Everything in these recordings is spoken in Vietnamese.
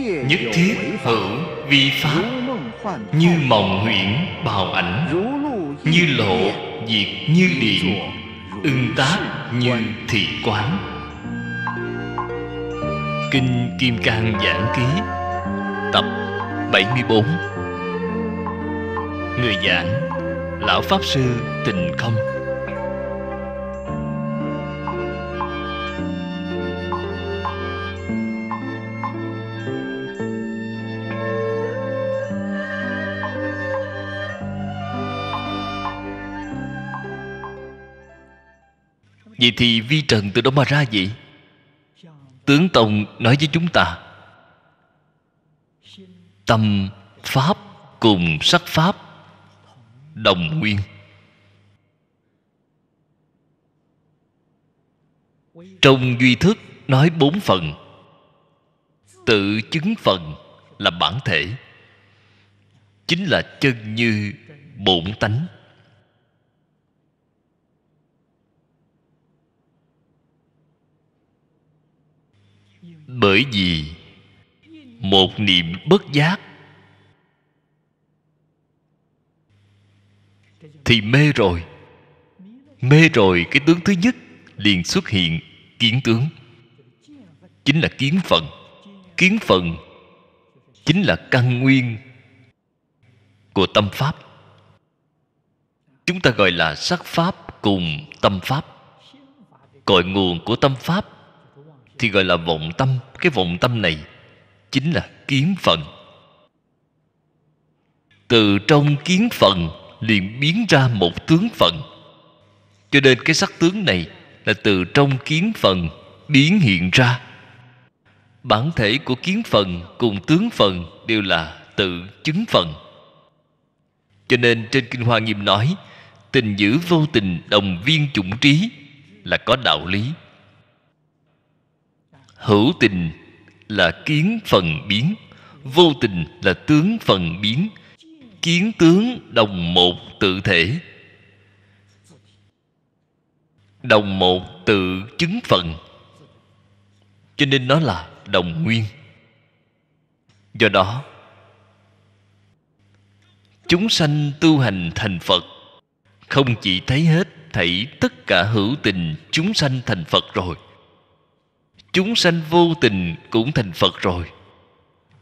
Nhất thiết hữu vi pháp Như mộng huyễn bào ảnh Như lộ diệt như điện Ưng tác như thị quán Kinh Kim Cang Giảng Ký Tập 74 Người giảng Lão Pháp Sư Tình Không vậy thì vi trần từ đó mà ra vậy tướng tông nói với chúng ta tâm pháp cùng sắc pháp đồng nguyên trong duy thức nói bốn phần tự chứng phần là bản thể chính là chân như bổn tánh bởi vì một niệm bất giác thì mê rồi mê rồi cái tướng thứ nhất liền xuất hiện kiến tướng chính là kiến phận kiến phận chính là căn nguyên của tâm pháp chúng ta gọi là sắc pháp cùng tâm pháp cội nguồn của tâm pháp thì gọi là vọng tâm cái vọng tâm này chính là kiến phần. từ trong kiến phần liền biến ra một tướng phần. cho nên cái sắc tướng này là từ trong kiến phần biến hiện ra bản thể của kiến phần cùng tướng phần đều là tự chứng phần cho nên trên kinh hoa nghiêm nói tình dữ vô tình đồng viên chủng trí là có đạo lý hữu tình là kiến phần biến vô tình là tướng phần biến kiến tướng đồng một tự thể đồng một tự chứng phần cho nên nó là đồng nguyên do đó chúng sanh tu hành thành phật không chỉ thấy hết thảy tất cả hữu tình chúng sanh thành phật rồi chúng sanh vô tình cũng thành phật rồi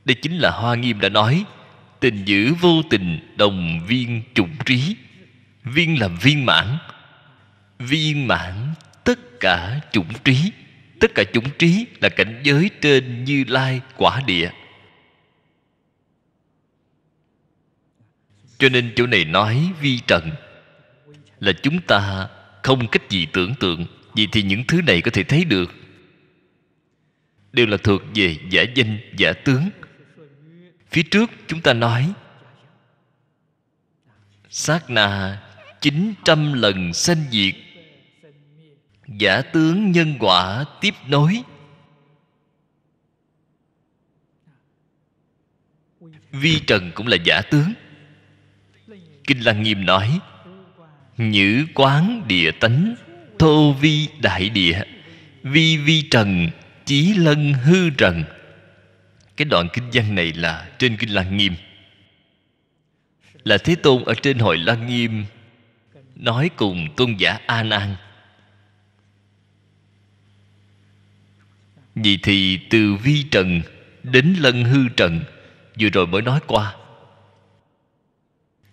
đây chính là hoa nghiêm đã nói tình giữ vô tình đồng viên trùng trí viên làm viên mãn viên mãn tất cả chủng trí tất cả chủng trí là cảnh giới trên như lai quả địa cho nên chỗ này nói vi trần là chúng ta không cách gì tưởng tượng vì thì những thứ này có thể thấy được đều là thuộc về giả danh giả tướng phía trước chúng ta nói sát na 900 lần sanh diệt giả tướng nhân quả tiếp nối vi trần cũng là giả tướng kinh lăng nghiêm nói nhữ quán địa tánh thô vi đại địa vi vi trần chí lân hư trần cái đoạn kinh văn này là trên kinh lăng nghiêm là thế tôn ở trên hội lăng nghiêm nói cùng tôn giả a nan vì thì từ vi trần đến lân hư trần vừa rồi mới nói qua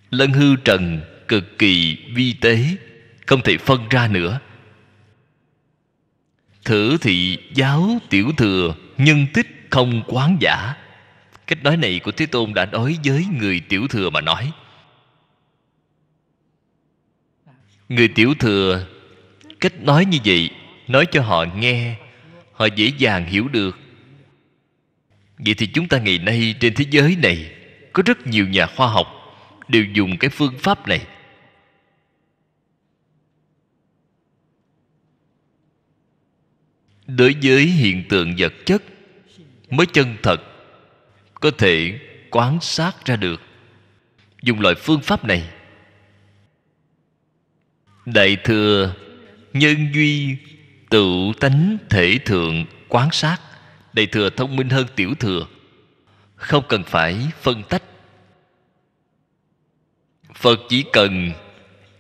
lân hư trần cực kỳ vi tế không thể phân ra nữa thử thị giáo tiểu thừa nhân tích không quán giả cách nói này của thế tôn đã nói với người tiểu thừa mà nói người tiểu thừa cách nói như vậy nói cho họ nghe họ dễ dàng hiểu được vậy thì chúng ta ngày nay trên thế giới này có rất nhiều nhà khoa học đều dùng cái phương pháp này đối với hiện tượng vật chất mới chân thật có thể quán sát ra được dùng loại phương pháp này đại thừa nhân duy tự tánh thể thượng quán sát đại thừa thông minh hơn tiểu thừa không cần phải phân tách phật chỉ cần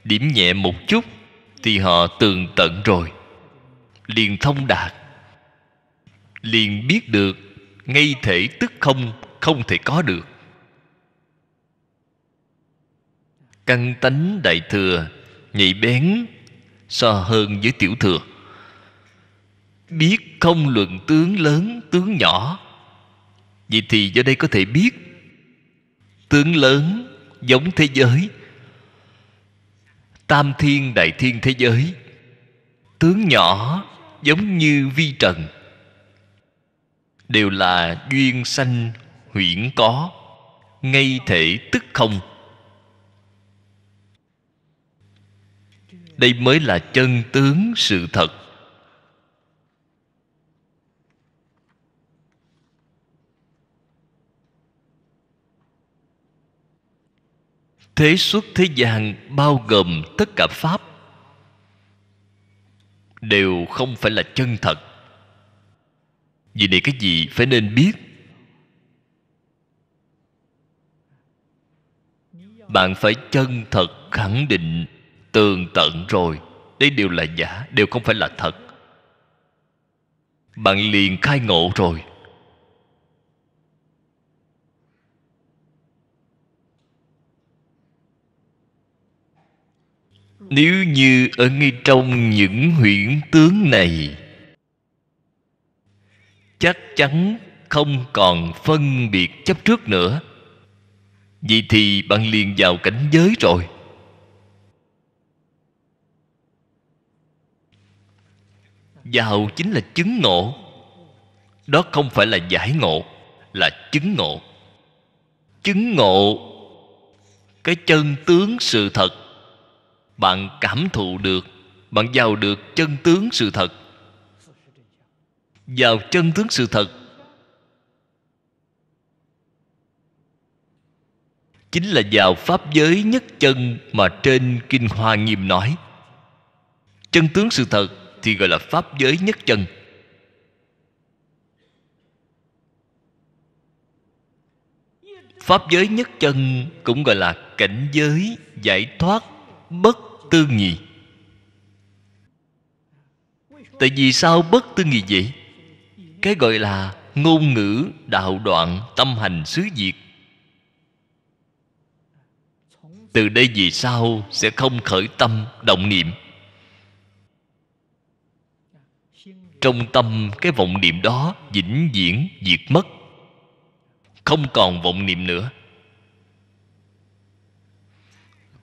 điểm nhẹ một chút thì họ tường tận rồi liền thông đạt liền biết được ngay thể tức không không thể có được căn tánh đại thừa nhạy bén so hơn với tiểu thừa biết không luận tướng lớn tướng nhỏ vậy thì do đây có thể biết tướng lớn giống thế giới tam thiên đại thiên thế giới tướng nhỏ giống như vi trần đều là duyên sanh huyễn có ngay thể tức không đây mới là chân tướng sự thật thế xuất thế gian bao gồm tất cả pháp đều không phải là chân thật vì này cái gì phải nên biết bạn phải chân thật khẳng định tường tận rồi đây đều là giả đều không phải là thật bạn liền khai ngộ rồi nếu như ở ngay trong những huyễn tướng này chắc chắn không còn phân biệt chấp trước nữa vậy thì bạn liền vào cảnh giới rồi vào chính là chứng ngộ đó không phải là giải ngộ là chứng ngộ chứng ngộ cái chân tướng sự thật bạn cảm thụ được bạn vào được chân tướng sự thật vào chân tướng sự thật chính là vào pháp giới nhất chân mà trên kinh hoa nghiêm nói chân tướng sự thật thì gọi là pháp giới nhất chân pháp giới nhất chân cũng gọi là cảnh giới giải thoát bất tư nghị tại vì sao bất tư nghị vậy cái gọi là ngôn ngữ đạo đoạn tâm hành xứ diệt từ đây vì sao sẽ không khởi tâm động niệm trong tâm cái vọng niệm đó vĩnh viễn diệt mất không còn vọng niệm nữa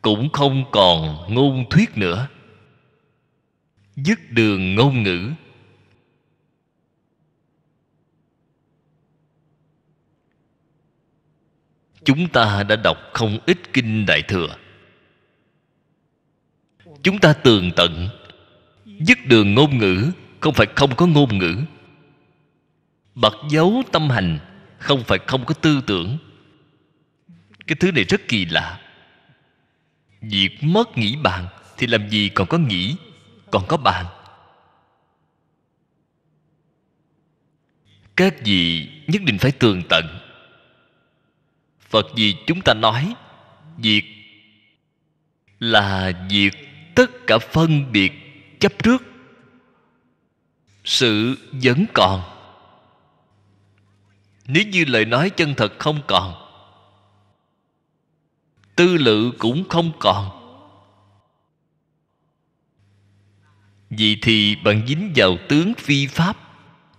cũng không còn ngôn thuyết nữa dứt đường ngôn ngữ chúng ta đã đọc không ít kinh đại thừa chúng ta tường tận dứt đường ngôn ngữ không phải không có ngôn ngữ bật dấu tâm hành không phải không có tư tưởng cái thứ này rất kỳ lạ Việc mất nghĩ bạn Thì làm gì còn có nghĩ Còn có bạn Các vị nhất định phải tường tận Phật gì chúng ta nói Việc Là việc tất cả phân biệt chấp trước Sự vẫn còn Nếu như lời nói chân thật không còn tư lự cũng không còn vì thì bạn dính vào tướng phi pháp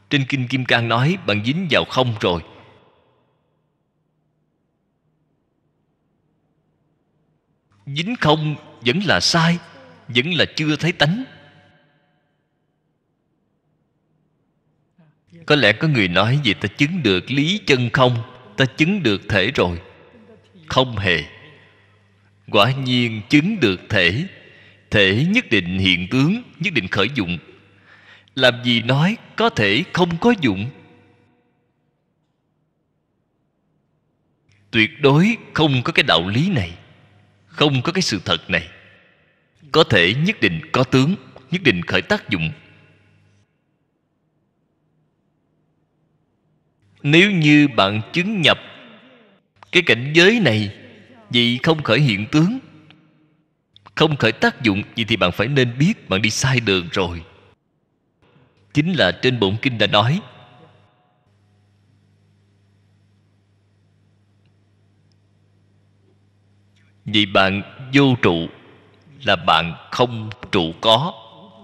trên kinh kim cang nói bạn dính vào không rồi dính không vẫn là sai vẫn là chưa thấy tánh có lẽ có người nói vậy ta chứng được lý chân không ta chứng được thể rồi không hề quả nhiên chứng được thể thể nhất định hiện tướng nhất định khởi dụng làm gì nói có thể không có dụng tuyệt đối không có cái đạo lý này không có cái sự thật này có thể nhất định có tướng nhất định khởi tác dụng nếu như bạn chứng nhập cái cảnh giới này vì không khởi hiện tướng không khởi tác dụng vậy thì bạn phải nên biết bạn đi sai đường rồi chính là trên bổn kinh đã nói vì bạn vô trụ là bạn không trụ có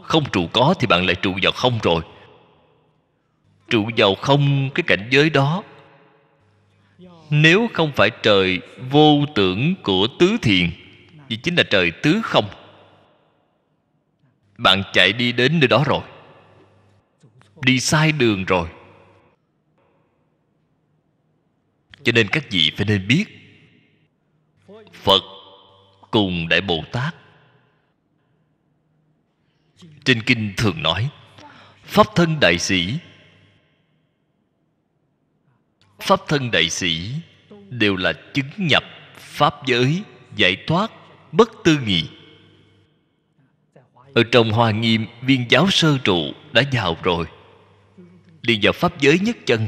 không trụ có thì bạn lại trụ vào không rồi trụ vào không cái cảnh giới đó nếu không phải trời vô tưởng của tứ thiền thì chính là trời tứ không bạn chạy đi đến nơi đó rồi đi sai đường rồi cho nên các vị phải nên biết phật cùng đại bồ tát trên kinh thường nói pháp thân đại sĩ pháp thân đại sĩ đều là chứng nhập pháp giới giải thoát bất tư nghị ở trong hoa nghiêm viên giáo sơ trụ đã vào rồi đi vào pháp giới nhất chân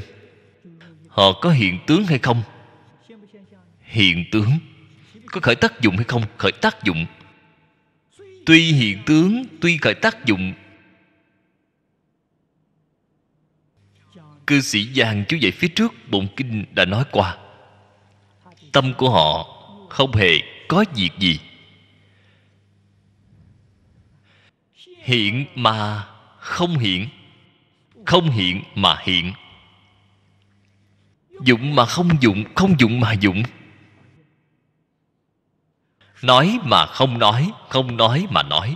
họ có hiện tướng hay không hiện tướng có khởi tác dụng hay không khởi tác dụng tuy hiện tướng tuy khởi tác dụng cư sĩ giang chú dạy phía trước bụng kinh đã nói qua tâm của họ không hề có việc gì hiện mà không hiện không hiện mà hiện dụng mà không dụng không dụng mà dụng nói mà không nói không nói mà nói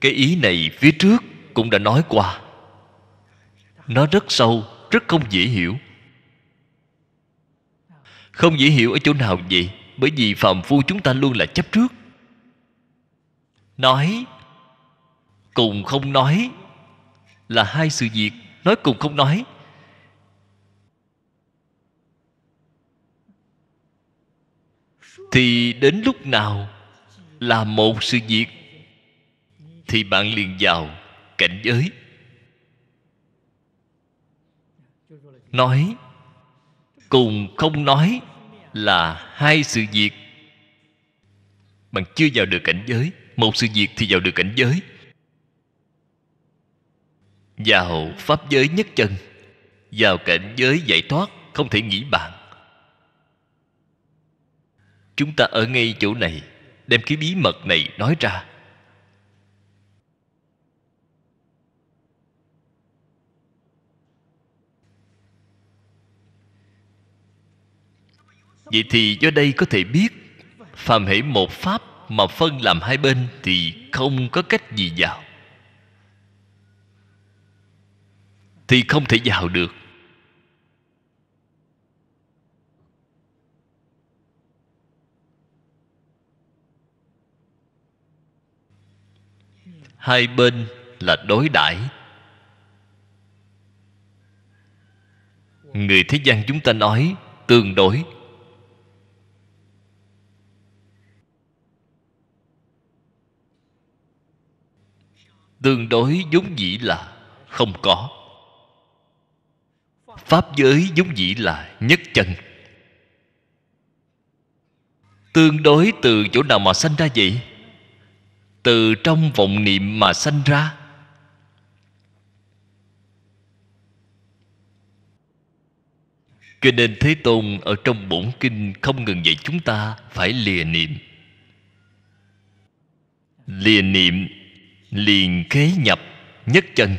cái ý này phía trước cũng đã nói qua nó rất sâu rất không dễ hiểu không dễ hiểu ở chỗ nào vậy bởi vì phàm phu chúng ta luôn là chấp trước nói cùng không nói là hai sự việc nói cùng không nói thì đến lúc nào là một sự việc thì bạn liền vào cảnh giới nói cùng không nói là hai sự việc bạn chưa vào được cảnh giới một sự việc thì vào được cảnh giới vào pháp giới nhất chân vào cảnh giới giải thoát không thể nghĩ bạn chúng ta ở ngay chỗ này đem cái bí mật này nói ra vậy thì do đây có thể biết phàm hễ một pháp mà phân làm hai bên thì không có cách gì vào thì không thể vào được hai bên là đối đãi người thế gian chúng ta nói tương đối tương đối giống dĩ là không có pháp giới giống dĩ là nhất chân tương đối từ chỗ nào mà sanh ra vậy từ trong vọng niệm mà sanh ra cho nên thế tôn ở trong bổn kinh không ngừng dạy chúng ta phải lìa niệm lìa niệm liền khế nhập nhất chân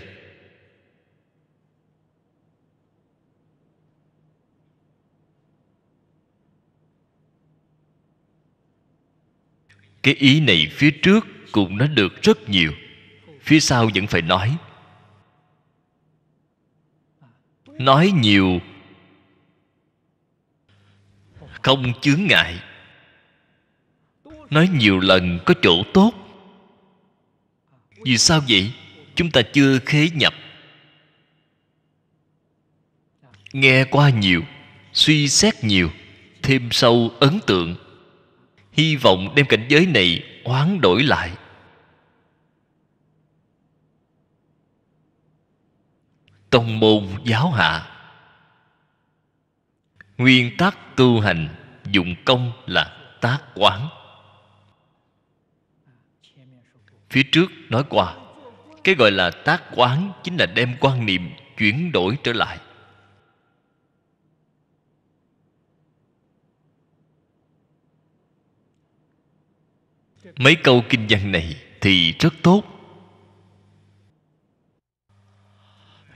cái ý này phía trước cũng nói được rất nhiều phía sau vẫn phải nói nói nhiều không chướng ngại nói nhiều lần có chỗ tốt vì sao vậy chúng ta chưa khế nhập nghe qua nhiều suy xét nhiều thêm sâu ấn tượng hy vọng đem cảnh giới này oán đổi lại tông môn giáo hạ nguyên tắc tu hành dụng công là tác quán phía trước nói qua cái gọi là tác quán chính là đem quan niệm chuyển đổi trở lại mấy câu kinh văn này thì rất tốt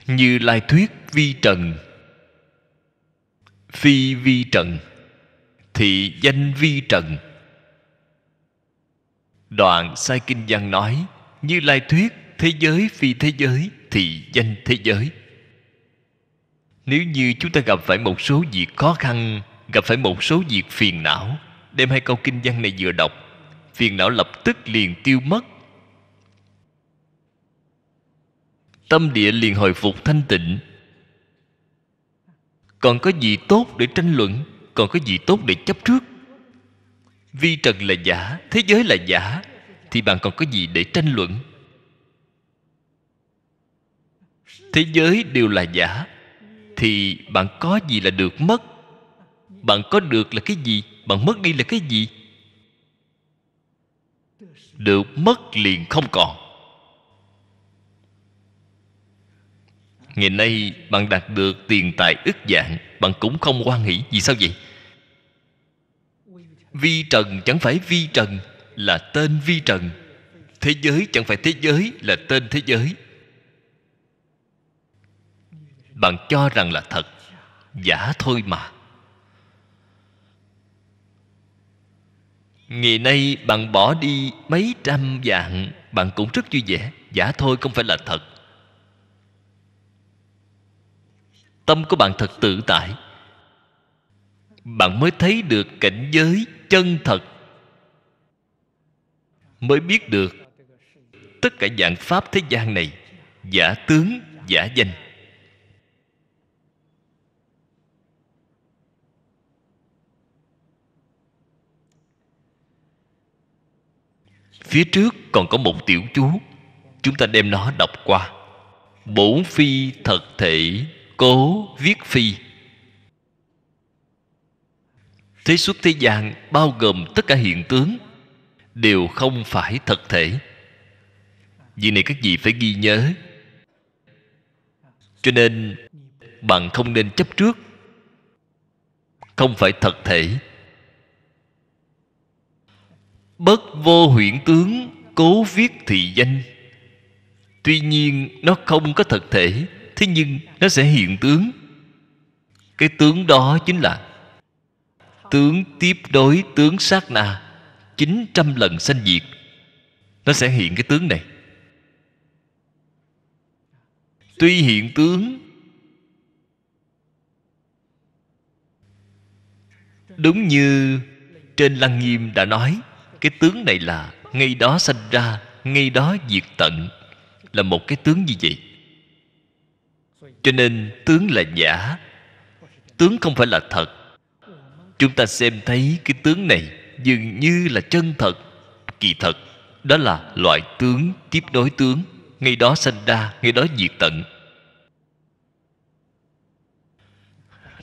như lai thuyết vi trần phi vi trần thì danh vi trần đoạn sai kinh văn nói như lai thuyết thế giới phi thế giới thì danh thế giới nếu như chúng ta gặp phải một số việc khó khăn gặp phải một số việc phiền não đem hai câu kinh văn này vừa đọc phiền não lập tức liền tiêu mất tâm địa liền hồi phục thanh tịnh còn có gì tốt để tranh luận còn có gì tốt để chấp trước vi trần là giả thế giới là giả thì bạn còn có gì để tranh luận thế giới đều là giả thì bạn có gì là được mất bạn có được là cái gì bạn mất đi là cái gì được mất liền không còn ngày nay bạn đạt được tiền tài ức dạng bạn cũng không hoan hỷ vì sao vậy vi trần chẳng phải vi trần là tên vi trần thế giới chẳng phải thế giới là tên thế giới bạn cho rằng là thật giả thôi mà ngày nay bạn bỏ đi mấy trăm vạn bạn cũng rất vui vẻ giả thôi không phải là thật tâm của bạn thật tự tại bạn mới thấy được cảnh giới chân thật mới biết được tất cả dạng pháp thế gian này giả tướng giả danh phía trước còn có một tiểu chú chúng ta đem nó đọc qua bổn phi thật thể cố viết phi thế xuất thế gian bao gồm tất cả hiện tướng đều không phải thật thể vì này các vị phải ghi nhớ cho nên bạn không nên chấp trước không phải thật thể bất vô huyễn tướng cố viết thị danh tuy nhiên nó không có thật thể thế nhưng nó sẽ hiện tướng cái tướng đó chính là tướng tiếp đối tướng sát na 900 lần sanh diệt nó sẽ hiện cái tướng này tuy hiện tướng đúng như trên lăng nghiêm đã nói cái tướng này là ngay đó sanh ra ngay đó diệt tận là một cái tướng như vậy cho nên tướng là giả tướng không phải là thật chúng ta xem thấy cái tướng này dường như là chân thật kỳ thật đó là loại tướng tiếp nối tướng ngay đó sanh ra ngay đó diệt tận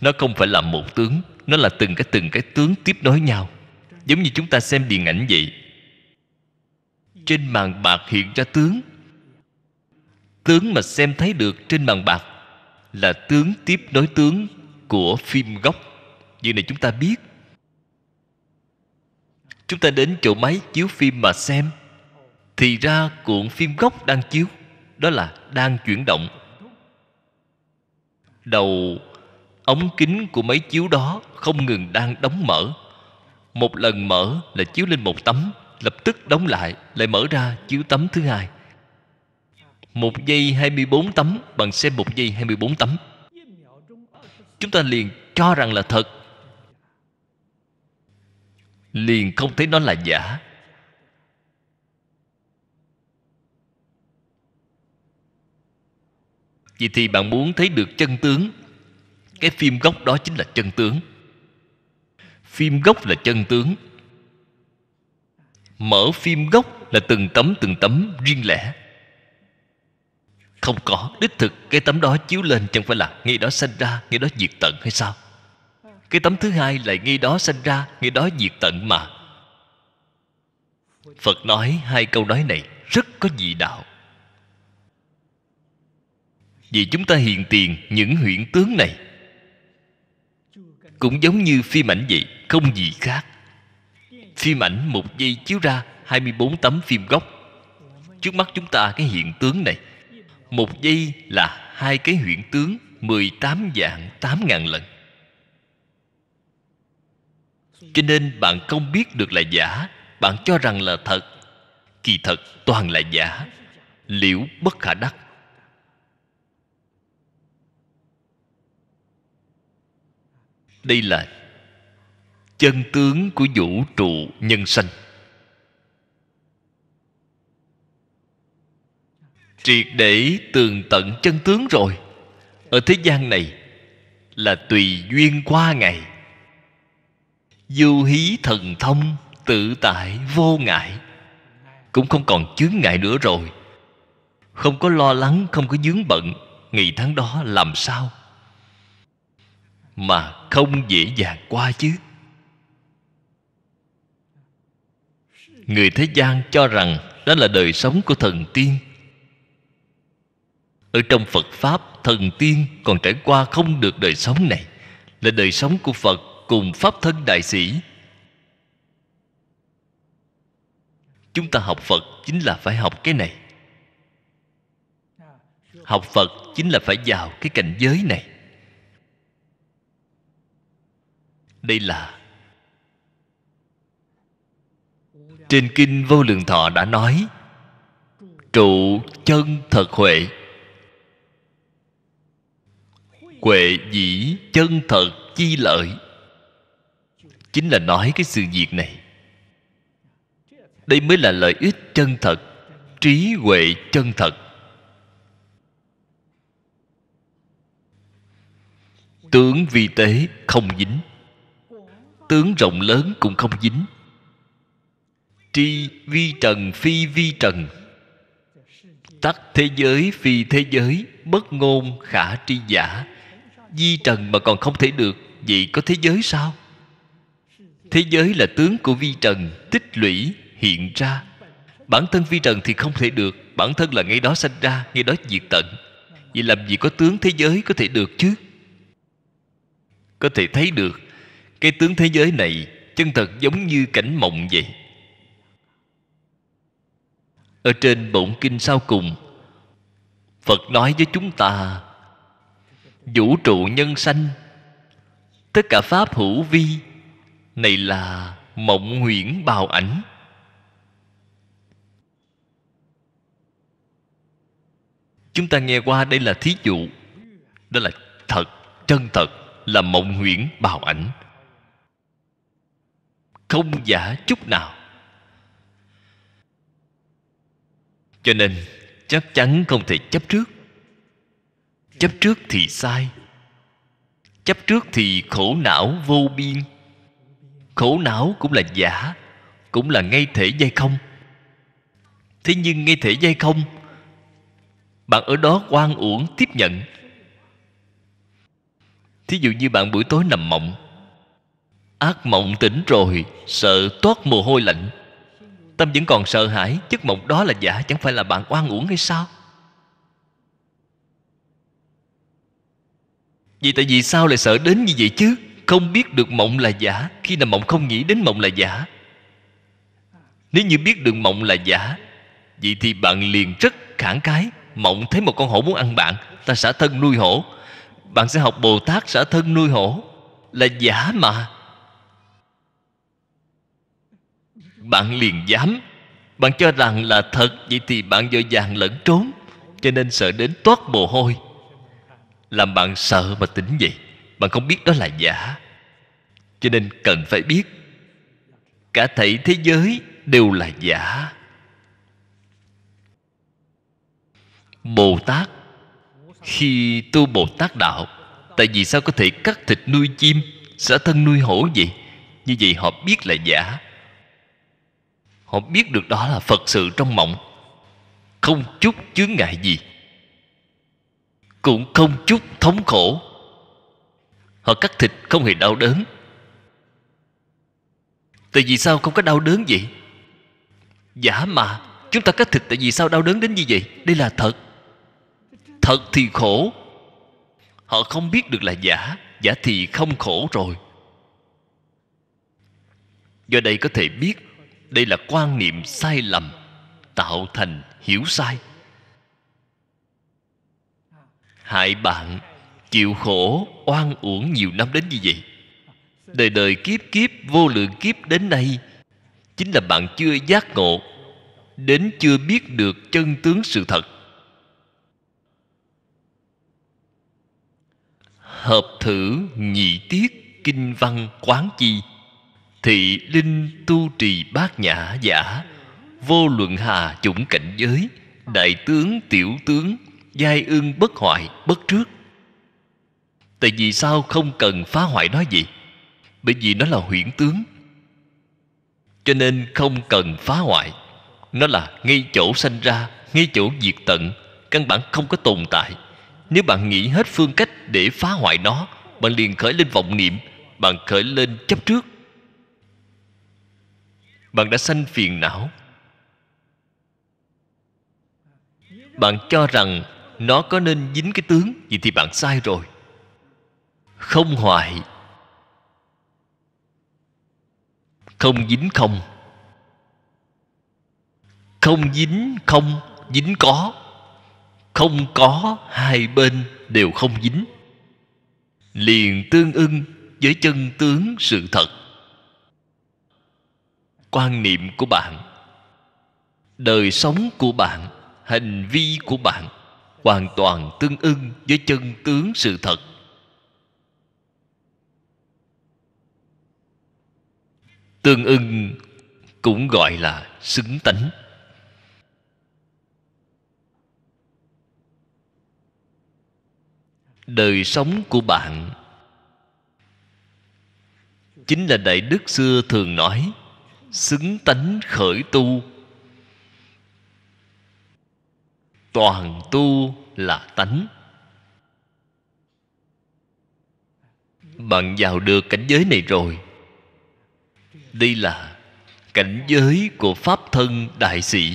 nó không phải là một tướng nó là từng cái từng cái tướng tiếp nối nhau giống như chúng ta xem điện ảnh vậy trên màn bạc hiện ra tướng tướng mà xem thấy được trên màn bạc là tướng tiếp nối tướng của phim gốc Điều này chúng ta biết Chúng ta đến chỗ máy chiếu phim mà xem Thì ra cuộn phim gốc đang chiếu Đó là đang chuyển động Đầu ống kính của máy chiếu đó Không ngừng đang đóng mở Một lần mở là chiếu lên một tấm Lập tức đóng lại Lại mở ra chiếu tấm thứ hai Một giây 24 tấm Bằng xem một giây 24 tấm Chúng ta liền cho rằng là thật liền không thấy nó là giả vậy thì bạn muốn thấy được chân tướng cái phim gốc đó chính là chân tướng phim gốc là chân tướng mở phim gốc là từng tấm từng tấm riêng lẻ không có đích thực cái tấm đó chiếu lên chẳng phải là ngay đó sanh ra ngay đó diệt tận hay sao cái tấm thứ hai lại nghi đó sanh ra nghi đó diệt tận mà phật nói hai câu nói này rất có dị đạo vì chúng ta hiện tiền những huyễn tướng này cũng giống như phim ảnh vậy không gì khác phim ảnh một giây chiếu ra 24 tấm phim gốc trước mắt chúng ta cái hiện tướng này một giây là hai cái huyễn tướng 18 dạng 8 ngàn lần cho nên bạn không biết được là giả bạn cho rằng là thật kỳ thật toàn là giả liễu bất khả đắc đây là chân tướng của vũ trụ nhân sanh triệt để tường tận chân tướng rồi ở thế gian này là tùy duyên qua ngày vô hí thần thông tự tại vô ngại cũng không còn chướng ngại nữa rồi không có lo lắng không có vướng bận ngày tháng đó làm sao mà không dễ dàng qua chứ người thế gian cho rằng đó là đời sống của thần tiên ở trong phật pháp thần tiên còn trải qua không được đời sống này là đời sống của phật cùng pháp thân đại sĩ chúng ta học phật chính là phải học cái này học phật chính là phải vào cái cảnh giới này đây là trên kinh vô lượng thọ đã nói trụ chân thật huệ huệ dĩ chân thật chi lợi chính là nói cái sự việc này đây mới là lợi ích chân thật trí huệ chân thật tướng vi tế không dính tướng rộng lớn cũng không dính tri vi trần phi vi trần tắc thế giới phi thế giới bất ngôn khả tri giả di trần mà còn không thể được vậy có thế giới sao thế giới là tướng của vi trần tích lũy hiện ra bản thân vi trần thì không thể được bản thân là ngay đó sanh ra ngay đó diệt tận vậy làm gì có tướng thế giới có thể được chứ có thể thấy được cái tướng thế giới này chân thật giống như cảnh mộng vậy ở trên bổn kinh sau cùng phật nói với chúng ta vũ trụ nhân sanh tất cả pháp hữu vi này là mộng huyễn bào ảnh chúng ta nghe qua đây là thí dụ đó là thật chân thật là mộng huyễn bào ảnh không giả chút nào cho nên chắc chắn không thể chấp trước chấp trước thì sai chấp trước thì khổ não vô biên khổ não cũng là giả cũng là ngay thể dây không thế nhưng ngay thể dây không bạn ở đó quan uổng tiếp nhận thí dụ như bạn buổi tối nằm mộng ác mộng tỉnh rồi sợ toát mồ hôi lạnh tâm vẫn còn sợ hãi giấc mộng đó là giả chẳng phải là bạn oan uổng hay sao vì tại vì sao lại sợ đến như vậy chứ không biết được mộng là giả khi nào mộng không nghĩ đến mộng là giả nếu như biết được mộng là giả vậy thì bạn liền rất khẳng cái mộng thấy một con hổ muốn ăn bạn ta xả thân nuôi hổ bạn sẽ học bồ tát xả thân nuôi hổ là giả mà bạn liền dám bạn cho rằng là thật vậy thì bạn vội vàng lẫn trốn cho nên sợ đến toát mồ hôi làm bạn sợ mà tỉnh dậy bạn không biết đó là giả cho nên cần phải biết cả thảy thế giới đều là giả bồ tát khi tu bồ tát đạo tại vì sao có thể cắt thịt nuôi chim xả thân nuôi hổ vậy như vậy họ biết là giả họ biết được đó là phật sự trong mộng không chút chướng ngại gì cũng không chút thống khổ Họ cắt thịt không hề đau đớn Tại vì sao không có đau đớn vậy Giả mà Chúng ta cắt thịt tại vì sao đau đớn đến như vậy Đây là thật Thật thì khổ Họ không biết được là giả Giả thì không khổ rồi Do đây có thể biết Đây là quan niệm sai lầm Tạo thành hiểu sai Hại bạn chịu khổ oan uổng nhiều năm đến như vậy đời đời kiếp kiếp vô lượng kiếp đến nay chính là bạn chưa giác ngộ đến chưa biết được chân tướng sự thật hợp thử nhị tiết kinh văn quán chi thị linh tu trì bát nhã giả vô luận hà chủng cảnh giới đại tướng tiểu tướng giai ương bất hoại bất trước tại vì sao không cần phá hoại nó gì bởi vì nó là huyễn tướng cho nên không cần phá hoại nó là ngay chỗ sanh ra ngay chỗ diệt tận căn bản không có tồn tại nếu bạn nghĩ hết phương cách để phá hoại nó bạn liền khởi lên vọng niệm bạn khởi lên chấp trước bạn đã sanh phiền não bạn cho rằng nó có nên dính cái tướng gì thì bạn sai rồi không hoại không dính không không dính không dính có không có hai bên đều không dính liền tương ưng với chân tướng sự thật quan niệm của bạn đời sống của bạn hành vi của bạn hoàn toàn tương ưng với chân tướng sự thật tương ưng cũng gọi là xứng tánh đời sống của bạn chính là đại đức xưa thường nói xứng tánh khởi tu toàn tu là tánh bạn vào được cảnh giới này rồi đây là cảnh giới của pháp thân đại sĩ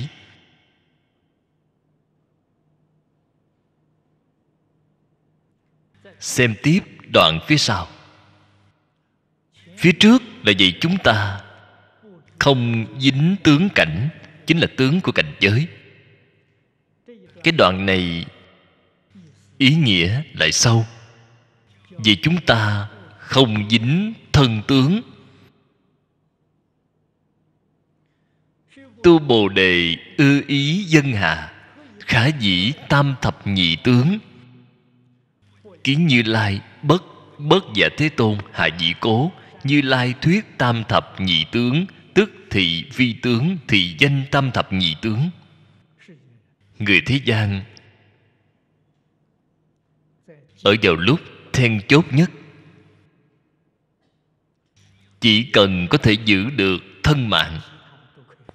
xem tiếp đoạn phía sau phía trước là vì chúng ta không dính tướng cảnh chính là tướng của cảnh giới cái đoạn này ý nghĩa lại sâu vì chúng ta không dính thân tướng tu bồ đề ư ý dân hạ khả dĩ tam thập nhị tướng kiến như lai bất bất giả dạ thế tôn hạ dĩ cố như lai thuyết tam thập nhị tướng tức thị vi tướng thị danh tam thập nhị tướng người thế gian ở vào lúc then chốt nhất chỉ cần có thể giữ được thân mạng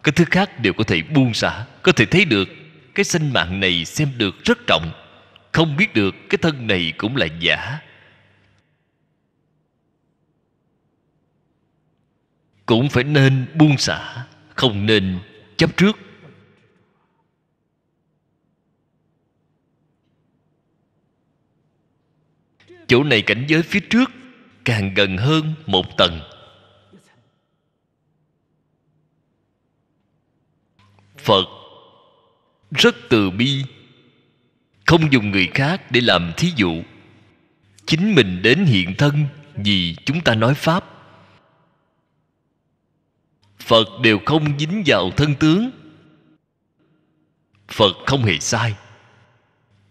cái thứ khác đều có thể buông xả có thể thấy được cái sinh mạng này xem được rất trọng không biết được cái thân này cũng là giả cũng phải nên buông xả không nên chấp trước chỗ này cảnh giới phía trước càng gần hơn một tầng phật rất từ bi không dùng người khác để làm thí dụ chính mình đến hiện thân vì chúng ta nói pháp phật đều không dính vào thân tướng phật không hề sai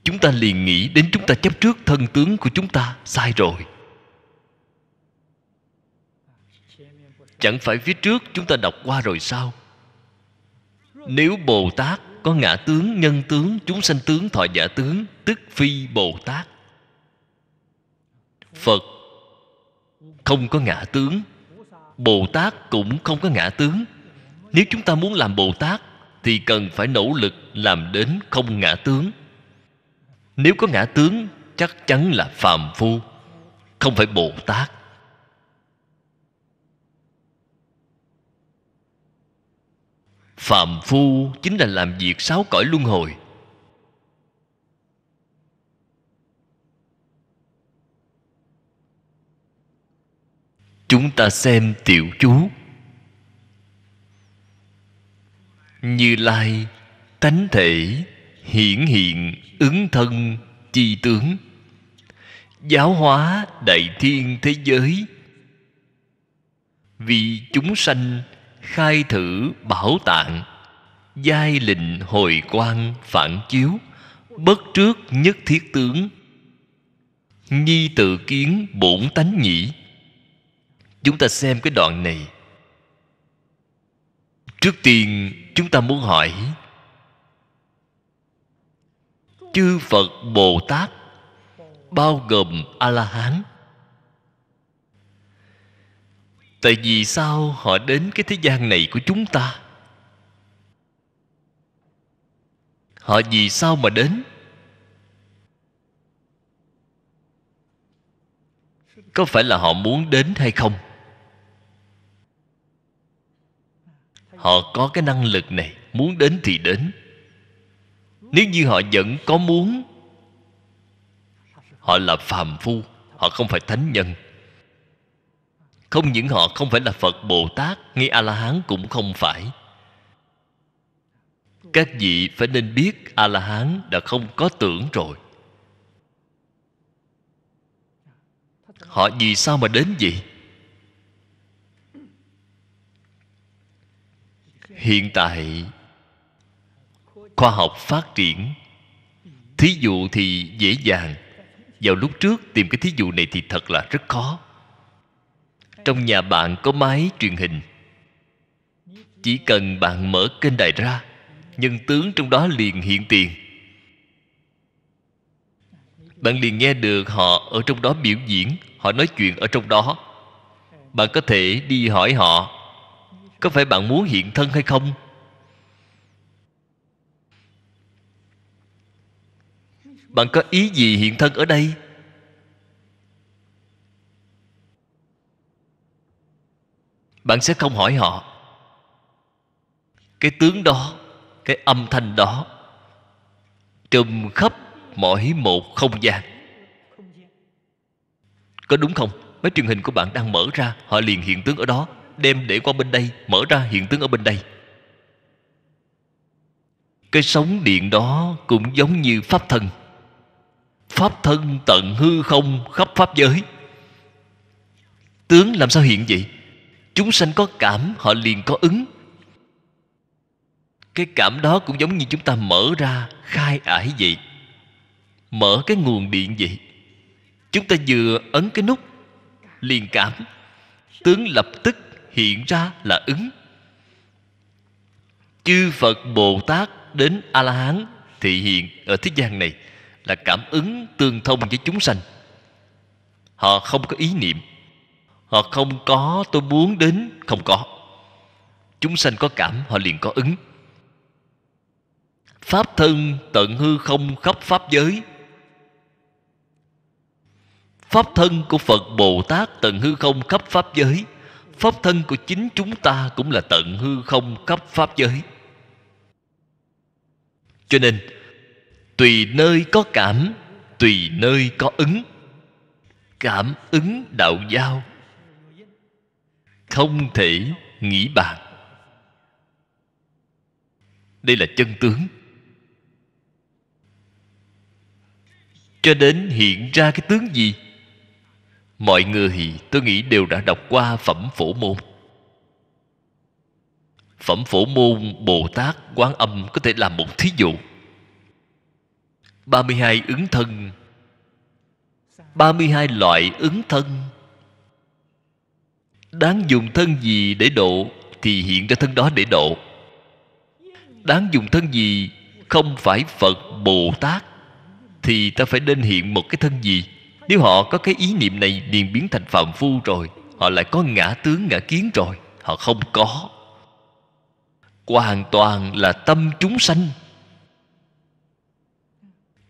chúng ta liền nghĩ đến chúng ta chấp trước thân tướng của chúng ta sai rồi chẳng phải phía trước chúng ta đọc qua rồi sao nếu bồ tát có ngã tướng nhân tướng chúng sanh tướng thọ giả tướng tức phi bồ tát phật không có ngã tướng bồ tát cũng không có ngã tướng nếu chúng ta muốn làm bồ tát thì cần phải nỗ lực làm đến không ngã tướng nếu có ngã tướng chắc chắn là phàm phu không phải bồ tát phàm phu chính là làm việc sáu cõi luân hồi chúng ta xem tiểu chú như lai tánh thể hiển hiện ứng thân chi tướng giáo hóa đại thiên thế giới vì chúng sanh khai thử bảo tạng giai lịnh hồi quan phản chiếu bất trước nhất thiết tướng nhi tự kiến bổn tánh nhĩ chúng ta xem cái đoạn này trước tiên chúng ta muốn hỏi chư phật bồ tát bao gồm a la hán tại vì sao họ đến cái thế gian này của chúng ta họ vì sao mà đến có phải là họ muốn đến hay không họ có cái năng lực này muốn đến thì đến nếu như họ vẫn có muốn họ là phàm phu họ không phải thánh nhân không những họ không phải là phật bồ tát ngay a la hán cũng không phải các vị phải nên biết a la hán đã không có tưởng rồi họ vì sao mà đến vậy hiện tại khoa học phát triển thí dụ thì dễ dàng vào lúc trước tìm cái thí dụ này thì thật là rất khó trong nhà bạn có máy truyền hình chỉ cần bạn mở kênh đài ra nhân tướng trong đó liền hiện tiền bạn liền nghe được họ ở trong đó biểu diễn họ nói chuyện ở trong đó bạn có thể đi hỏi họ có phải bạn muốn hiện thân hay không bạn có ý gì hiện thân ở đây bạn sẽ không hỏi họ cái tướng đó cái âm thanh đó trùm khắp mỗi một không gian có đúng không máy truyền hình của bạn đang mở ra họ liền hiện tướng ở đó đem để qua bên đây mở ra hiện tướng ở bên đây cái sóng điện đó cũng giống như pháp thân pháp thân tận hư không khắp pháp giới tướng làm sao hiện vậy chúng sanh có cảm họ liền có ứng cái cảm đó cũng giống như chúng ta mở ra khai ải vậy mở cái nguồn điện vậy chúng ta vừa ấn cái nút liền cảm tướng lập tức hiện ra là ứng chư phật bồ tát đến a la hán thị hiện ở thế gian này là cảm ứng tương thông với chúng sanh họ không có ý niệm họ không có tôi muốn đến không có chúng sanh có cảm họ liền có ứng pháp thân tận hư không khắp pháp giới pháp thân của phật bồ tát tận hư không khắp pháp giới pháp thân của chính chúng ta cũng là tận hư không khắp pháp giới cho nên tùy nơi có cảm tùy nơi có ứng cảm ứng đạo giao không thể nghĩ bàn đây là chân tướng cho đến hiện ra cái tướng gì mọi người tôi nghĩ đều đã đọc qua phẩm phổ môn phẩm phổ môn bồ tát quán âm có thể làm một thí dụ 32 ứng thân 32 loại ứng thân đáng dùng thân gì để độ thì hiện ra thân đó để độ đáng dùng thân gì không phải phật bồ tát thì ta phải nên hiện một cái thân gì nếu họ có cái ý niệm này liền biến thành phạm phu rồi họ lại có ngã tướng ngã kiến rồi họ không có hoàn toàn là tâm chúng sanh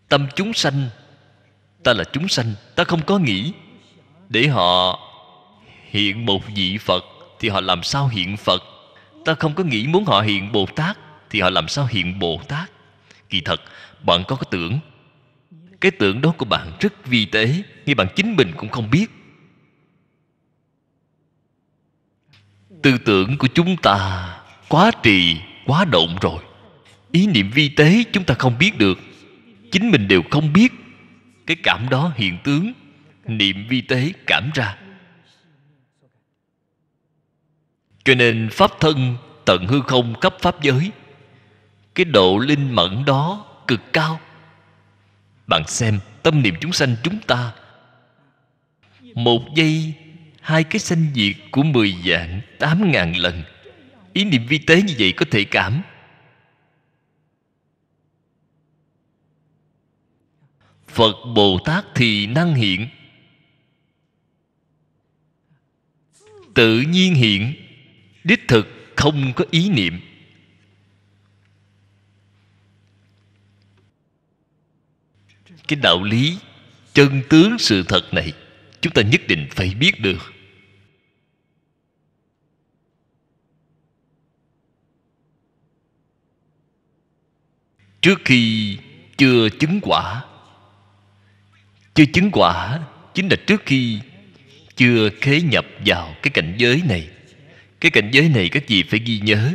tâm chúng sanh ta là chúng sanh ta không có nghĩ để họ hiện một vị phật thì họ làm sao hiện phật ta không có nghĩ muốn họ hiện bồ tát thì họ làm sao hiện bồ tát kỳ thật bạn có cái tưởng cái tưởng đó của bạn rất vi tế như bạn chính mình cũng không biết tư tưởng của chúng ta quá trì quá động rồi ý niệm vi tế chúng ta không biết được chính mình đều không biết cái cảm đó hiện tướng niệm vi tế cảm ra cho nên pháp thân tận hư không cấp pháp giới cái độ linh mẫn đó cực cao bạn xem tâm niệm chúng sanh chúng ta một giây hai cái sanh diệt của mười dạng tám ngàn lần ý niệm vi tế như vậy có thể cảm phật bồ tát thì năng hiện tự nhiên hiện đích thực không có ý niệm cái đạo lý chân tướng sự thật này chúng ta nhất định phải biết được trước khi chưa chứng quả chưa chứng quả chính là trước khi chưa khế nhập vào cái cảnh giới này cái cảnh giới này các vị phải ghi nhớ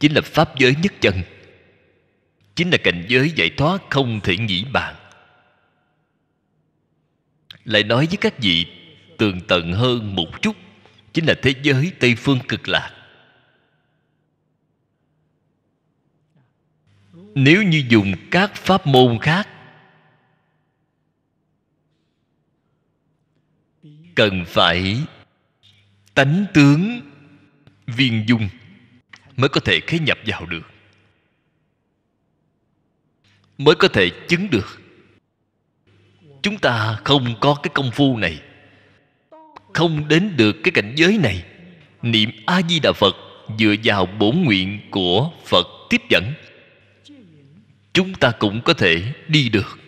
Chính là pháp giới nhất chân Chính là cảnh giới giải thoát không thể nghĩ bàn Lại nói với các vị tường tận hơn một chút Chính là thế giới Tây Phương cực lạc Nếu như dùng các pháp môn khác Cần phải tánh tướng viên dung mới có thể khế nhập vào được mới có thể chứng được chúng ta không có cái công phu này không đến được cái cảnh giới này niệm a di đà phật dựa vào bổn nguyện của phật tiếp dẫn chúng ta cũng có thể đi được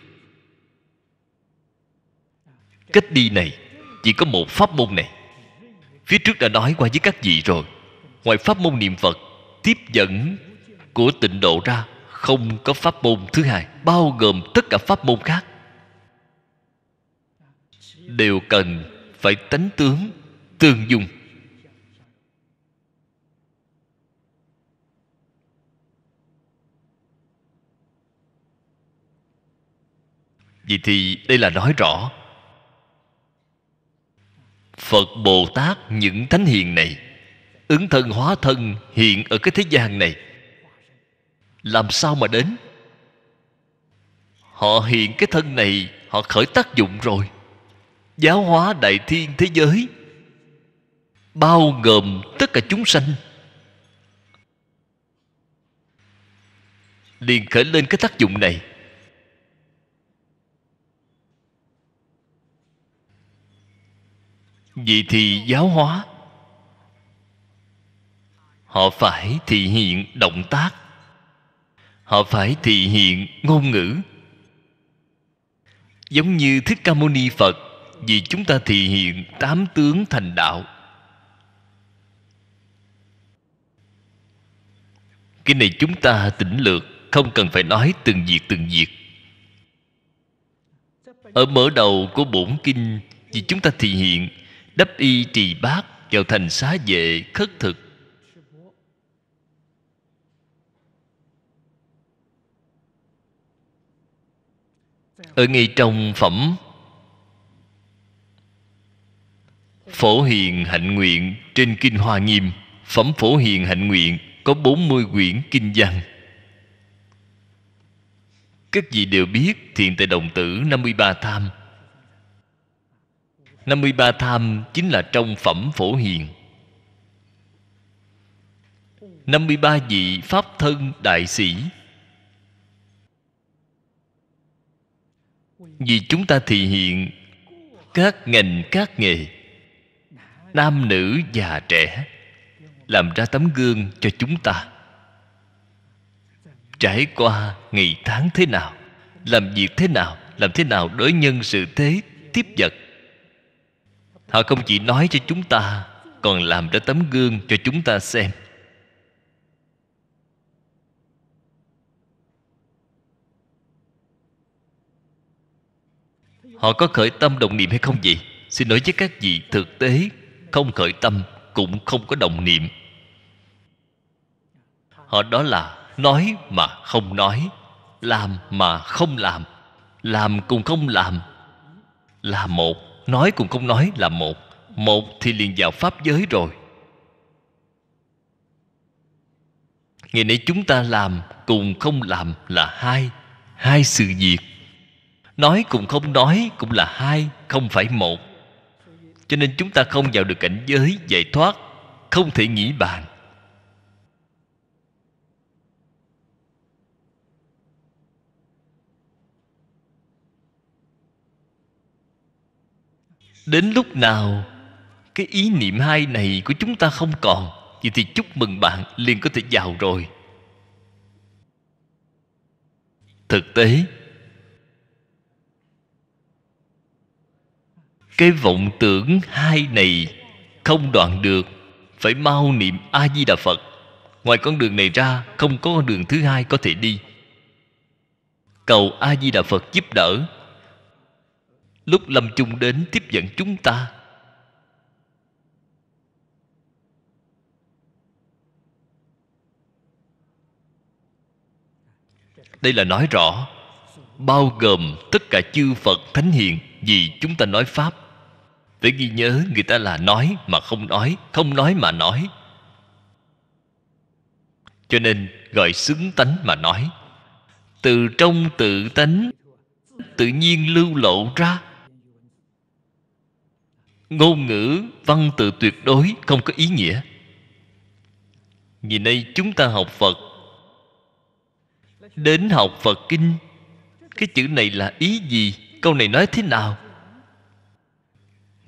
cách đi này chỉ có một pháp môn này phía trước đã nói qua với các vị rồi ngoài pháp môn niệm phật tiếp dẫn của tịnh độ ra không có pháp môn thứ hai bao gồm tất cả pháp môn khác đều cần phải tánh tướng tương dung vậy thì đây là nói rõ phật bồ tát những thánh hiền này ứng thân hóa thân hiện ở cái thế gian này làm sao mà đến họ hiện cái thân này họ khởi tác dụng rồi giáo hóa đại thiên thế giới bao gồm tất cả chúng sanh liền khởi lên cái tác dụng này vì thì giáo hóa họ phải thị hiện động tác họ phải thị hiện ngôn ngữ giống như thích ca mâu ni phật vì chúng ta thị hiện tám tướng thành đạo cái này chúng ta tỉnh lược không cần phải nói từng việc từng việc ở mở đầu của bổn kinh vì chúng ta thị hiện đắp y trì bát vào thành xá vệ khất thực ở ngay trong phẩm phổ hiền hạnh nguyện trên kinh hoa nghiêm phẩm phổ hiền hạnh nguyện có 40 quyển kinh văn các vị đều biết thiền tại đồng tử 53 tham 53 tham chính là trong phẩm phổ hiền 53 vị Pháp thân đại sĩ vì chúng ta thị hiện các ngành các nghề nam nữ già trẻ làm ra tấm gương cho chúng ta trải qua ngày tháng thế nào làm việc thế nào làm thế nào đối nhân sự thế tiếp vật họ không chỉ nói cho chúng ta còn làm ra tấm gương cho chúng ta xem Họ có khởi tâm động niệm hay không gì Xin nói với các vị thực tế Không khởi tâm cũng không có động niệm Họ đó là nói mà không nói Làm mà không làm Làm cũng không làm Là một Nói cũng không nói là một Một thì liền vào pháp giới rồi Ngày nay chúng ta làm cùng không làm là hai Hai sự việc nói cũng không nói cũng là hai không phải một cho nên chúng ta không vào được cảnh giới giải thoát không thể nghĩ bàn đến lúc nào cái ý niệm hai này của chúng ta không còn vậy thì chúc mừng bạn liền có thể vào rồi thực tế cái vọng tưởng hai này không đoạn được phải mau niệm a di đà phật ngoài con đường này ra không có con đường thứ hai có thể đi cầu a di đà phật giúp đỡ lúc lâm chung đến tiếp dẫn chúng ta đây là nói rõ bao gồm tất cả chư phật thánh hiền vì chúng ta nói pháp phải ghi nhớ người ta là nói mà không nói không nói mà nói cho nên gọi xứng tánh mà nói từ trong tự tánh tự nhiên lưu lộ ra ngôn ngữ văn tự tuyệt đối không có ý nghĩa vì nay chúng ta học phật đến học phật kinh cái chữ này là ý gì câu này nói thế nào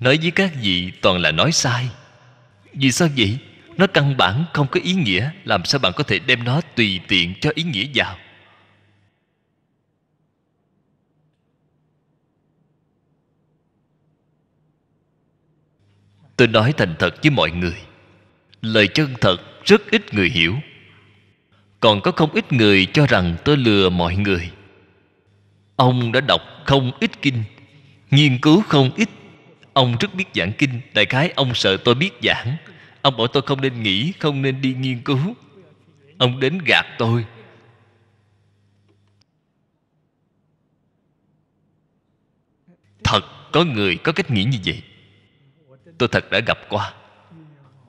nói với các vị toàn là nói sai vì sao vậy nó căn bản không có ý nghĩa làm sao bạn có thể đem nó tùy tiện cho ý nghĩa vào tôi nói thành thật với mọi người lời chân thật rất ít người hiểu còn có không ít người cho rằng tôi lừa mọi người ông đã đọc không ít kinh nghiên cứu không ít Ông rất biết giảng kinh Đại khái ông sợ tôi biết giảng Ông bảo tôi không nên nghĩ Không nên đi nghiên cứu Ông đến gạt tôi Thật có người có cách nghĩ như vậy Tôi thật đã gặp qua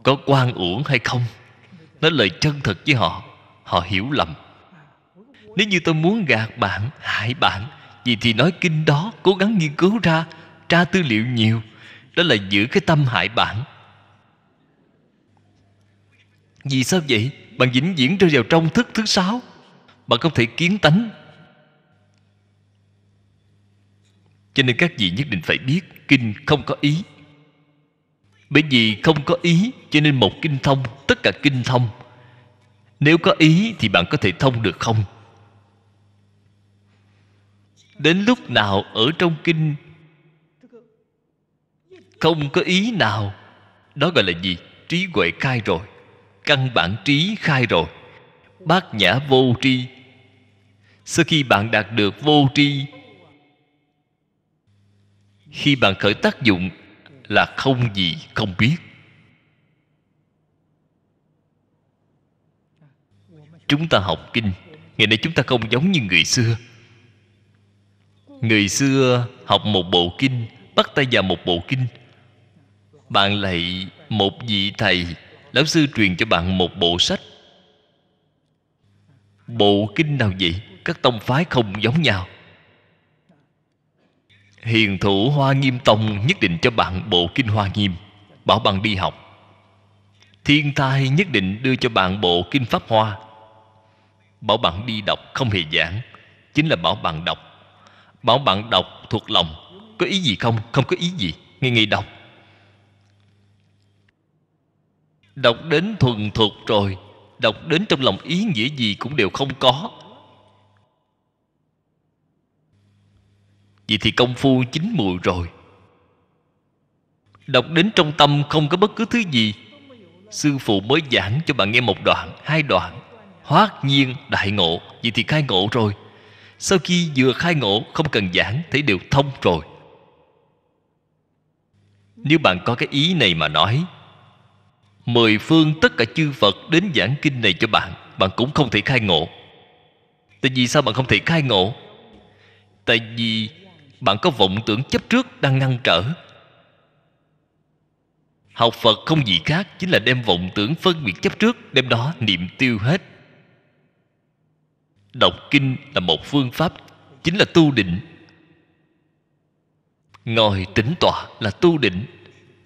Có quan uổng hay không Nói lời chân thật với họ Họ hiểu lầm Nếu như tôi muốn gạt bạn Hại bạn gì thì nói kinh đó Cố gắng nghiên cứu ra tra tư liệu nhiều đó là giữ cái tâm hại bản vì sao vậy bạn vĩnh viễn rơi vào trong thức thứ sáu bạn không thể kiến tánh cho nên các vị nhất định phải biết kinh không có ý bởi vì không có ý cho nên một kinh thông tất cả kinh thông nếu có ý thì bạn có thể thông được không đến lúc nào ở trong kinh không có ý nào đó gọi là gì trí huệ khai rồi căn bản trí khai rồi bát nhã vô tri sau khi bạn đạt được vô tri khi bạn khởi tác dụng là không gì không biết chúng ta học kinh ngày nay chúng ta không giống như người xưa người xưa học một bộ kinh bắt tay vào một bộ kinh bạn lại một vị thầy lão sư truyền cho bạn một bộ sách bộ kinh nào vậy các tông phái không giống nhau hiền thủ hoa nghiêm tông nhất định cho bạn bộ kinh hoa nghiêm bảo bạn đi học thiên thai nhất định đưa cho bạn bộ kinh pháp hoa bảo bạn đi đọc không hề giảng chính là bảo bạn đọc bảo bạn đọc thuộc lòng có ý gì không không có ý gì nghe nghe đọc đọc đến thuần thục rồi đọc đến trong lòng ý nghĩa gì cũng đều không có vậy thì công phu chín mùi rồi đọc đến trong tâm không có bất cứ thứ gì sư phụ mới giảng cho bạn nghe một đoạn hai đoạn hoát nhiên đại ngộ vậy thì khai ngộ rồi sau khi vừa khai ngộ không cần giảng thấy đều thông rồi nếu bạn có cái ý này mà nói Mười phương tất cả chư Phật đến giảng kinh này cho bạn Bạn cũng không thể khai ngộ Tại vì sao bạn không thể khai ngộ Tại vì bạn có vọng tưởng chấp trước đang ngăn trở Học Phật không gì khác Chính là đem vọng tưởng phân biệt chấp trước Đem đó niệm tiêu hết Đọc kinh là một phương pháp Chính là tu định Ngồi tĩnh tọa là tu định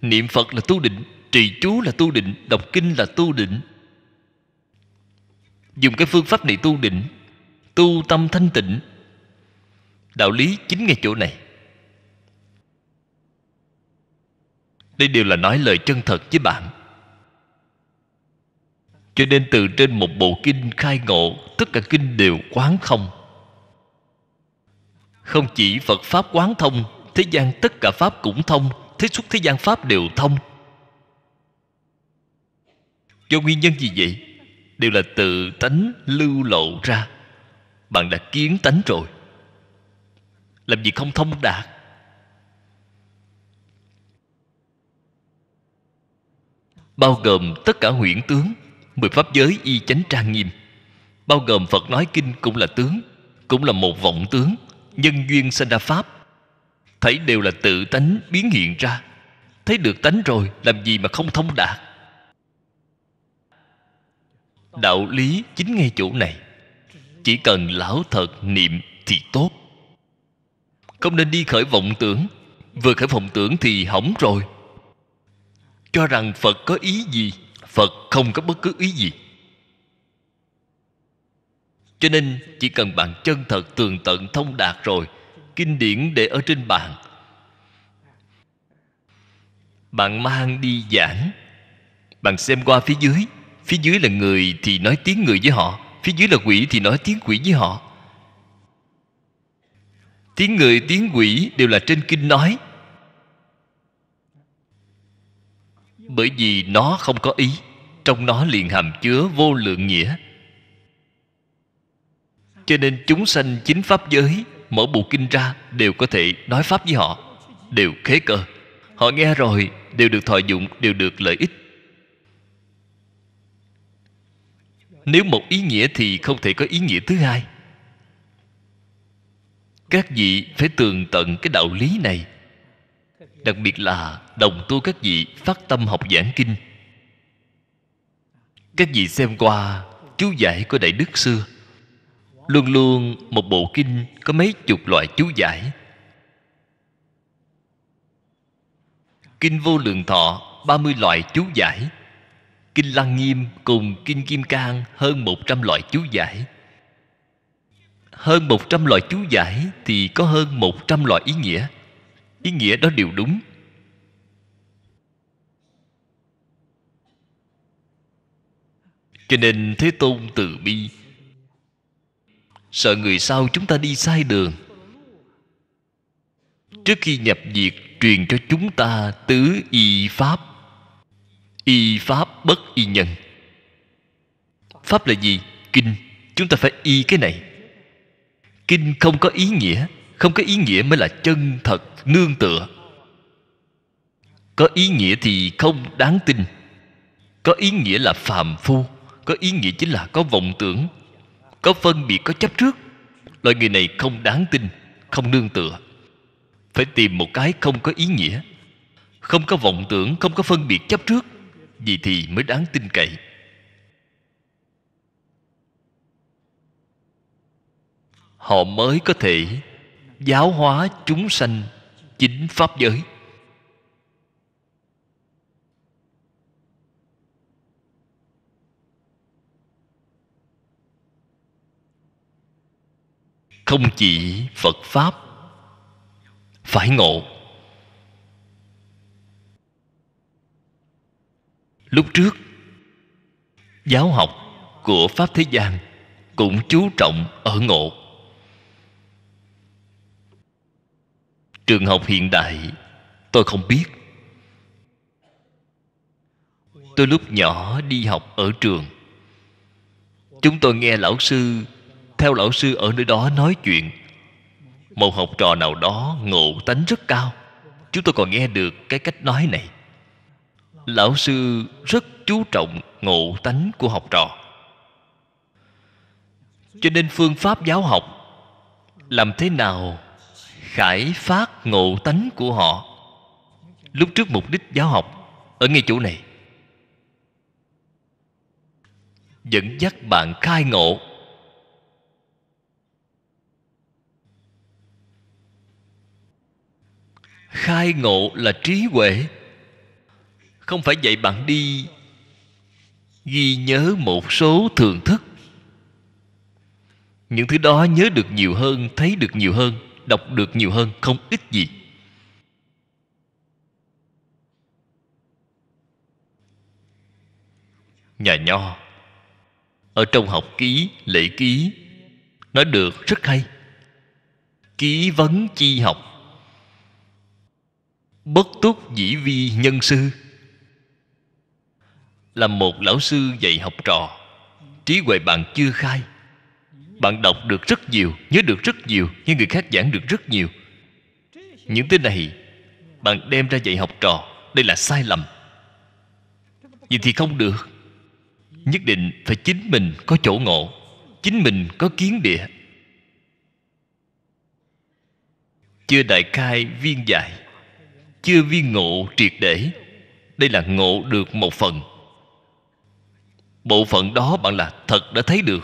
Niệm Phật là tu định trì chú là tu định đọc kinh là tu định dùng cái phương pháp này tu định tu tâm thanh tịnh đạo lý chính ngay chỗ này đây đều là nói lời chân thật với bạn cho nên từ trên một bộ kinh khai ngộ tất cả kinh đều quán không không chỉ phật pháp quán thông thế gian tất cả pháp cũng thông thế xuất thế gian pháp đều thông do nguyên nhân gì vậy đều là tự tánh lưu lộ ra bạn đã kiến tánh rồi làm gì không thông đạt bao gồm tất cả huyễn tướng mười pháp giới y chánh trang nghiêm bao gồm phật nói kinh cũng là tướng cũng là một vọng tướng nhân duyên sanh ra pháp thấy đều là tự tánh biến hiện ra thấy được tánh rồi làm gì mà không thông đạt đạo lý chính ngay chỗ này chỉ cần lão thật niệm thì tốt không nên đi khởi vọng tưởng vừa khởi vọng tưởng thì hỏng rồi cho rằng phật có ý gì phật không có bất cứ ý gì cho nên chỉ cần bạn chân thật tường tận thông đạt rồi kinh điển để ở trên bàn bạn mang đi giảng bạn xem qua phía dưới phía dưới là người thì nói tiếng người với họ phía dưới là quỷ thì nói tiếng quỷ với họ tiếng người tiếng quỷ đều là trên kinh nói bởi vì nó không có ý trong nó liền hàm chứa vô lượng nghĩa cho nên chúng sanh chính pháp giới mở bộ kinh ra đều có thể nói pháp với họ đều khế cơ họ nghe rồi đều được thọ dụng đều được lợi ích nếu một ý nghĩa thì không thể có ý nghĩa thứ hai các vị phải tường tận cái đạo lý này đặc biệt là đồng tu các vị phát tâm học giảng kinh các vị xem qua chú giải của đại đức xưa luôn luôn một bộ kinh có mấy chục loại chú giải kinh vô lượng thọ 30 loại chú giải Kinh Lăng Nghiêm cùng Kinh Kim Cang hơn 100 loại chú giải. Hơn 100 loại chú giải thì có hơn 100 loại ý nghĩa. Ý nghĩa đó đều đúng. Cho nên Thế Tôn từ bi Sợ người sau chúng ta đi sai đường Trước khi nhập diệt Truyền cho chúng ta tứ y pháp y pháp bất y nhân pháp là gì kinh chúng ta phải y cái này kinh không có ý nghĩa không có ý nghĩa mới là chân thật nương tựa có ý nghĩa thì không đáng tin có ý nghĩa là phàm phu có ý nghĩa chính là có vọng tưởng có phân biệt có chấp trước loại người này không đáng tin không nương tựa phải tìm một cái không có ý nghĩa không có vọng tưởng không có phân biệt chấp trước vì thì mới đáng tin cậy họ mới có thể giáo hóa chúng sanh chính pháp giới không chỉ phật pháp phải ngộ lúc trước giáo học của pháp thế gian cũng chú trọng ở ngộ trường học hiện đại tôi không biết tôi lúc nhỏ đi học ở trường chúng tôi nghe lão sư theo lão sư ở nơi đó nói chuyện một học trò nào đó ngộ tánh rất cao chúng tôi còn nghe được cái cách nói này lão sư rất chú trọng ngộ tánh của học trò cho nên phương pháp giáo học làm thế nào khải phát ngộ tánh của họ lúc trước mục đích giáo học ở ngay chỗ này dẫn dắt bạn khai ngộ khai ngộ là trí huệ không phải dạy bạn đi ghi nhớ một số thường thức những thứ đó nhớ được nhiều hơn thấy được nhiều hơn đọc được nhiều hơn không ít gì nhà nho ở trong học ký lễ ký nói được rất hay ký vấn chi học bất túc dĩ vi nhân sư là một lão sư dạy học trò trí huệ bạn chưa khai bạn đọc được rất nhiều nhớ được rất nhiều nhưng người khác giảng được rất nhiều những thứ này bạn đem ra dạy học trò đây là sai lầm vậy thì không được nhất định phải chính mình có chỗ ngộ chính mình có kiến địa chưa đại khai viên dạy chưa viên ngộ triệt để đây là ngộ được một phần bộ phận đó bạn là thật đã thấy được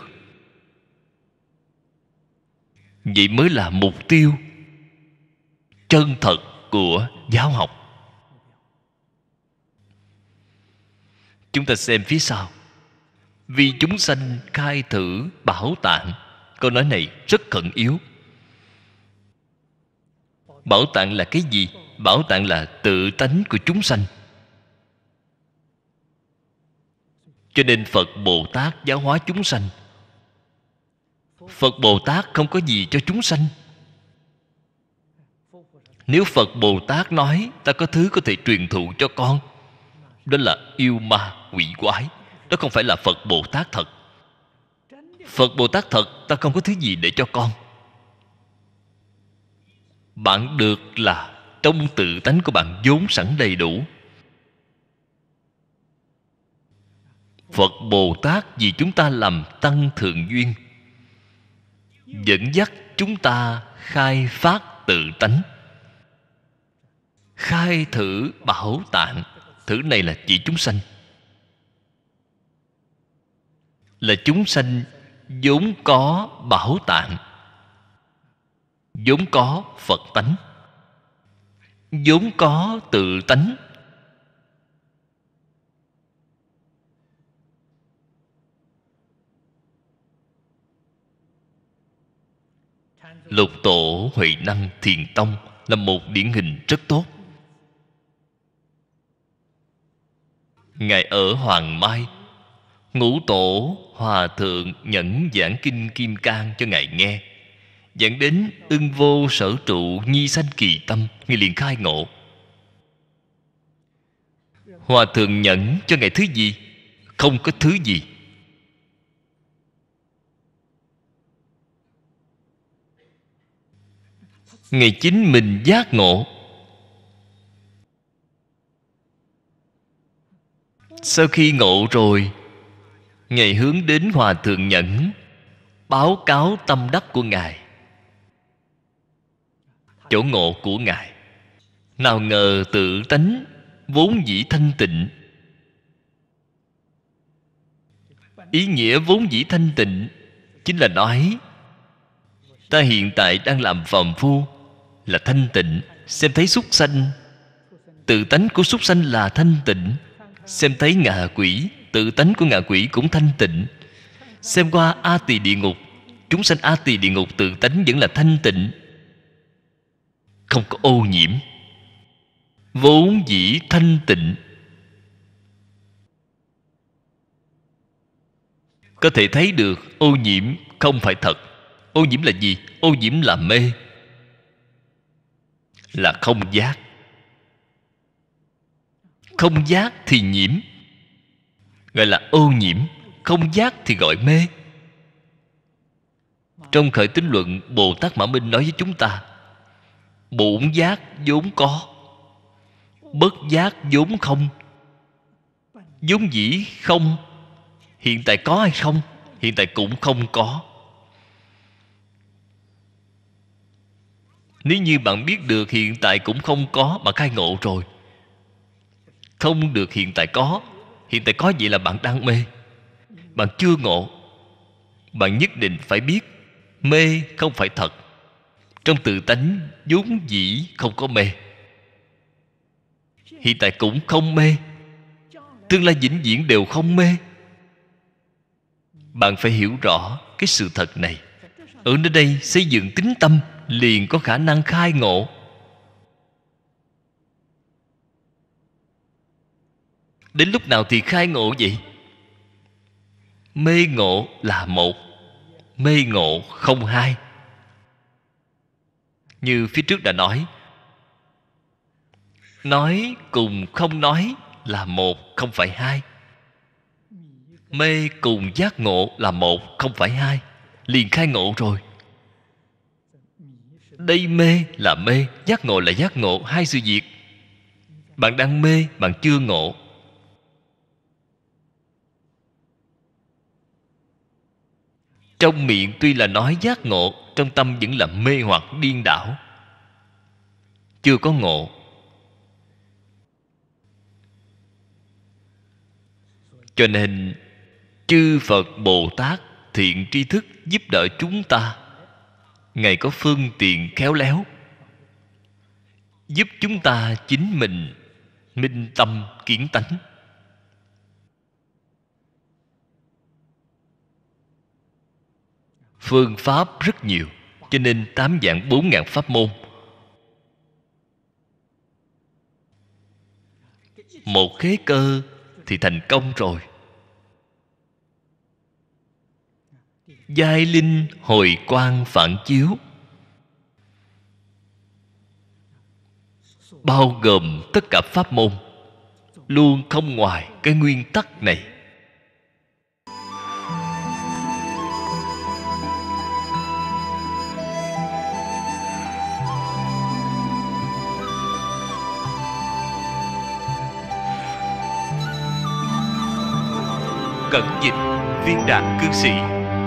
vậy mới là mục tiêu chân thật của giáo học chúng ta xem phía sau vì chúng sanh khai thử bảo tạng câu nói này rất khẩn yếu bảo tạng là cái gì bảo tạng là tự tánh của chúng sanh cho nên phật bồ tát giáo hóa chúng sanh phật bồ tát không có gì cho chúng sanh nếu phật bồ tát nói ta có thứ có thể truyền thụ cho con đó là yêu ma quỷ quái đó không phải là phật bồ tát thật phật bồ tát thật ta không có thứ gì để cho con bạn được là trong tự tánh của bạn vốn sẵn đầy đủ phật bồ tát vì chúng ta làm tăng thượng duyên dẫn dắt chúng ta khai phát tự tánh khai thử bảo tạng thử này là chỉ chúng sanh là chúng sanh vốn có bảo tạng vốn có phật tánh vốn có tự tánh lục tổ huệ năng thiền tông là một điển hình rất tốt ngài ở hoàng mai ngũ tổ hòa thượng nhẫn giảng kinh kim cang cho ngài nghe dẫn đến ưng vô sở trụ nhi sanh kỳ tâm ngài liền khai ngộ hòa thượng nhẫn cho ngài thứ gì không có thứ gì ngày chính mình giác ngộ sau khi ngộ rồi ngày hướng đến hòa thượng nhẫn báo cáo tâm đắc của ngài chỗ ngộ của ngài nào ngờ tự tánh vốn dĩ thanh tịnh ý nghĩa vốn dĩ thanh tịnh chính là nói ta hiện tại đang làm phàm phu là thanh tịnh xem thấy súc sanh tự tánh của súc sanh là thanh tịnh xem thấy ngạ quỷ tự tánh của ngạ quỷ cũng thanh tịnh xem qua a tỳ địa ngục chúng sanh a tỳ địa ngục tự tánh vẫn là thanh tịnh không có ô nhiễm vốn dĩ thanh tịnh có thể thấy được ô nhiễm không phải thật ô nhiễm là gì ô nhiễm là mê là không giác không giác thì nhiễm gọi là ô nhiễm không giác thì gọi mê trong khởi tín luận bồ tát mã minh nói với chúng ta bổn giác vốn có bất giác vốn không vốn dĩ không hiện tại có hay không hiện tại cũng không có Nếu như bạn biết được hiện tại cũng không có mà khai ngộ rồi Không được hiện tại có Hiện tại có vậy là bạn đang mê Bạn chưa ngộ Bạn nhất định phải biết Mê không phải thật Trong tự tánh vốn dĩ không có mê Hiện tại cũng không mê Tương lai vĩnh viễn đều không mê Bạn phải hiểu rõ cái sự thật này Ở nơi đây xây dựng tính tâm liền có khả năng khai ngộ đến lúc nào thì khai ngộ vậy mê ngộ là một mê ngộ không hai như phía trước đã nói nói cùng không nói là một không phải hai mê cùng giác ngộ là một không phải hai liền khai ngộ rồi đây mê là mê giác ngộ là giác ngộ hai sự việc bạn đang mê bạn chưa ngộ trong miệng tuy là nói giác ngộ trong tâm vẫn là mê hoặc điên đảo chưa có ngộ cho nên chư phật bồ tát thiện tri thức giúp đỡ chúng ta ngài có phương tiện khéo léo giúp chúng ta chính mình minh tâm kiến tánh phương pháp rất nhiều cho nên tám dạng bốn ngàn pháp môn một khế cơ thì thành công rồi giai linh hồi quang phản chiếu bao gồm tất cả pháp môn luôn không ngoài cái nguyên tắc này cẩn dịch viên đạn cư sĩ